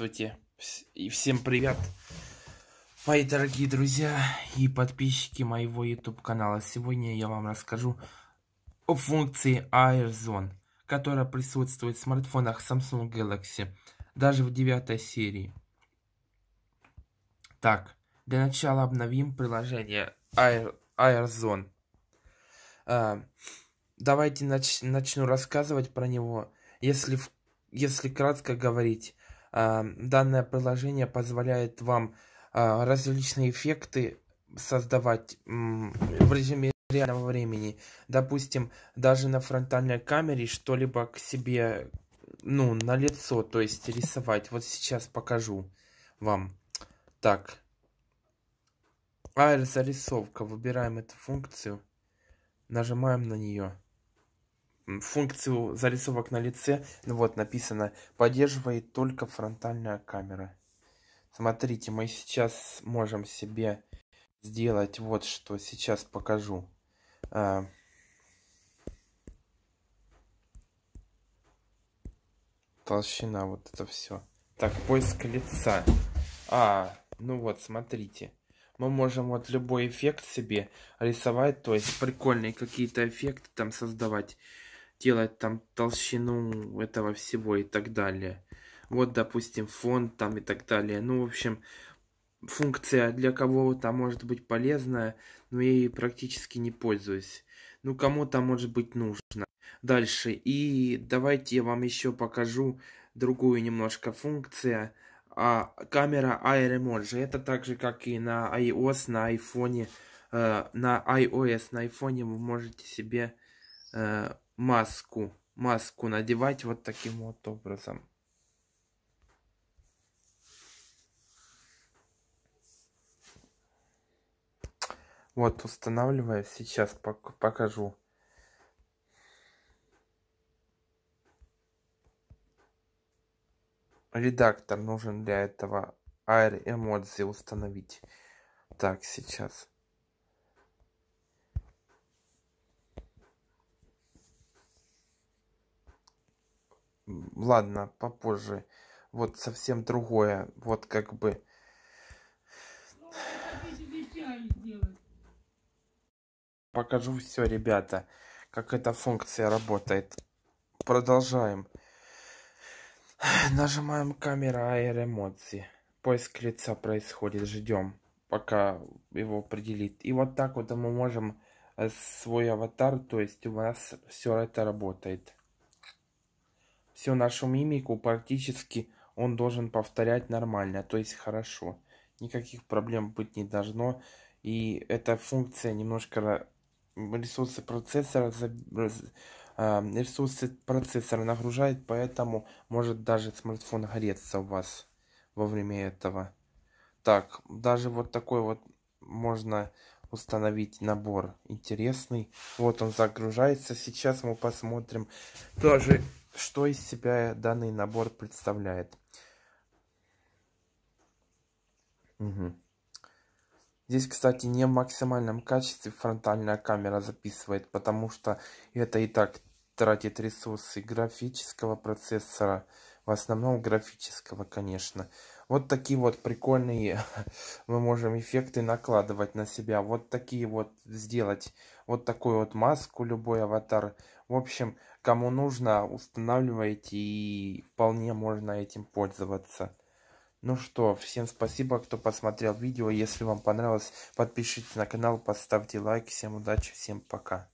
Здравствуйте и всем привет, мои дорогие друзья и подписчики моего YouTube канала. Сегодня я вам расскажу о функции AirZone, которая присутствует в смартфонах Samsung Galaxy, даже в девятой серии. Так, для начала обновим приложение Air, AirZone. А, давайте нач, начну рассказывать про него. Если, если кратко говорить, а, данное приложение позволяет вам а, различные эффекты создавать в режиме реального времени. Допустим, даже на фронтальной камере что-либо к себе, ну, на лицо, то есть рисовать. Вот сейчас покажу вам. Так. Аэрозарисовка. Выбираем эту функцию. Нажимаем на нее функцию зарисовок на лице, ну вот написано, поддерживает только фронтальная камера. Смотрите, мы сейчас можем себе сделать вот что сейчас покажу. А. Толщина, вот это все. Так, поиск лица. А, ну вот, смотрите. Мы можем вот любой эффект себе рисовать, то есть прикольные какие-то эффекты там создавать делать там толщину этого всего и так далее. Вот, допустим, фон там и так далее. Ну, в общем, функция для кого-то может быть полезная, но я ей практически не пользуюсь. Ну, кому-то может быть нужно. Дальше. И давайте я вам еще покажу другую немножко функцию. А, камера Air Emoji. Это так же, как и на iOS, на iPhone. Э, на iOS, на iPhone вы можете себе э, маску, маску надевать вот таким вот образом. Вот устанавливаю, сейчас покажу. Редактор нужен для этого. Air а Emoji установить. Так, сейчас. ладно, попозже. Вот совсем другое. Вот как бы... Покажу все, ребята, как эта функция работает. Продолжаем. Нажимаем камера эмоции. Поиск лица происходит, ждем, пока его определит. И вот так вот мы можем э, свой аватар, то есть у нас все это работает всю нашу мимику практически он должен повторять нормально, то есть хорошо. Никаких проблем быть не должно. И эта функция немножко ресурсы процессора, а, ресурсы процессора нагружает, поэтому может даже смартфон гореться у вас во время этого. Так, даже вот такой вот можно установить набор интересный. Вот он загружается. Сейчас мы посмотрим тоже что из себя данный набор представляет. Угу. Здесь, кстати, не в максимальном качестве фронтальная камера записывает, потому что это и так тратит ресурсы графического процессора, в основном графического, конечно. Вот такие вот прикольные мы можем эффекты накладывать на себя. Вот такие вот сделать. Вот такую вот маску, любой аватар. В общем, кому нужно, устанавливайте и вполне можно этим пользоваться. Ну что, всем спасибо, кто посмотрел видео. Если вам понравилось, подпишитесь на канал, поставьте лайк. Всем удачи, всем пока.